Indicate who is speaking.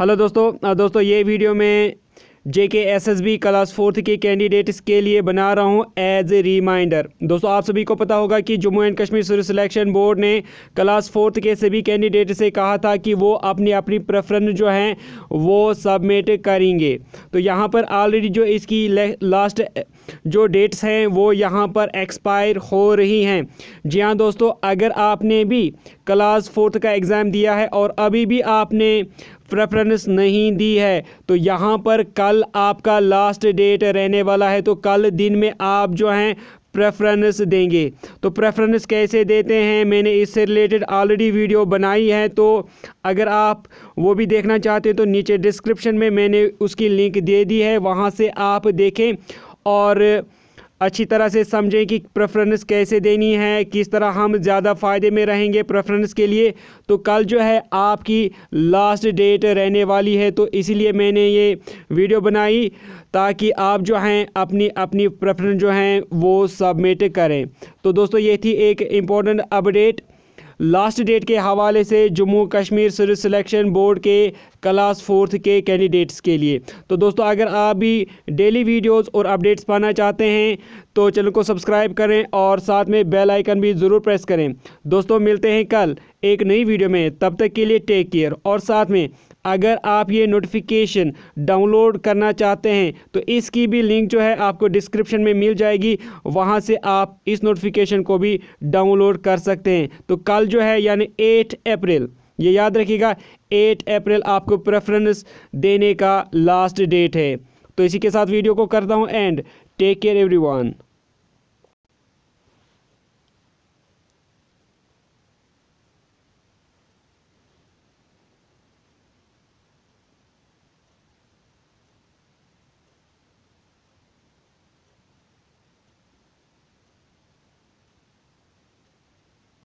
Speaker 1: hello दोस्तों दोस्तों ये वीडियो में J K S S B class fourth के कैंडिडेट्स के लिए बना रहा हूँ एज ए रिमाइंडर दोस्तों आप सभी को पता होगा कि Jammu and Kashmir selection board ने क्लास फोर्थ के सभी कैंडिडेट से कहा था कि वो अपनी अपनी प्रेफरेंस जो हैं वो सबमिट करेंगे तो यहाँ पर ऑलरेडी जो इसकी लास्ट जो डेट्स हैं वो यहाँ पर एक्सपायर हो रही हैं जी हाँ दोस्तों अगर आपने भी क्लास फोर्थ का एग्ज़ाम दिया है और अभी भी आपने प्रेफरेंस नहीं दी है तो यहाँ पर कल आपका लास्ट डेट रहने वाला है तो कल दिन में आप जो हैं प्रेफरेंस देंगे तो प्रेफरेंस कैसे देते हैं मैंने इससे रिलेटेड ऑलरेडी वीडियो बनाई है तो अगर आप वो भी देखना चाहते हैं तो नीचे डिस्क्रिप्शन में मैंने उसकी लिंक दे दी है वहाँ से आप देखें और अच्छी तरह से समझें कि प्रेफरेंस कैसे देनी है किस तरह हम ज़्यादा फ़ायदे में रहेंगे प्रेफरेंस के लिए तो कल जो है आपकी लास्ट डेट रहने वाली है तो इसीलिए मैंने ये वीडियो बनाई ताकि आप जो हैं अपनी अपनी प्रेफरेंस जो हैं वो सबमिट करें तो दोस्तों ये थी एक इम्पोर्टेंट अपडेट लास्ट डेट के हवाले से Jammu Kashmir service selection board के क्लास फोर्थ के कैंडिडेट्स के लिए तो दोस्तों अगर आप भी डेली वीडियोस और अपडेट्स पाना चाहते हैं तो चैनल को सब्सक्राइब करें और साथ में बेल आइकन भी ज़रूर प्रेस करें दोस्तों मिलते हैं कल एक नई वीडियो में तब तक के लिए टेक केयर और साथ में अगर आप ये नोटिफिकेशन डाउनलोड करना चाहते हैं तो इसकी भी लिंक जो है आपको डिस्क्रिप्शन में मिल जाएगी वहाँ से आप इस नोटिफिकेशन को भी डाउनलोड कर सकते हैं तो कल जो है यानी एट अप्रैल ये याद रखिएगा एट अप्रैल आपको प्रेफरेंस देने का लास्ट डेट है तो इसी के साथ वीडियो को करता हूँ एंड टेक केयर एवरी